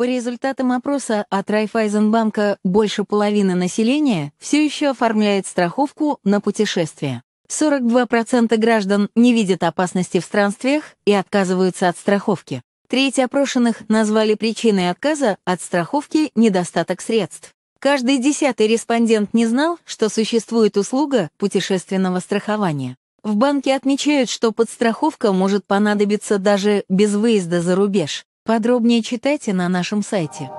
По результатам опроса от Райфайзенбанка больше половины населения все еще оформляет страховку на путешествия. 42% граждан не видят опасности в странствиях и отказываются от страховки. Треть опрошенных назвали причиной отказа от страховки недостаток средств. Каждый десятый респондент не знал, что существует услуга путешественного страхования. В банке отмечают, что подстраховка может понадобиться даже без выезда за рубеж. Подробнее читайте на нашем сайте.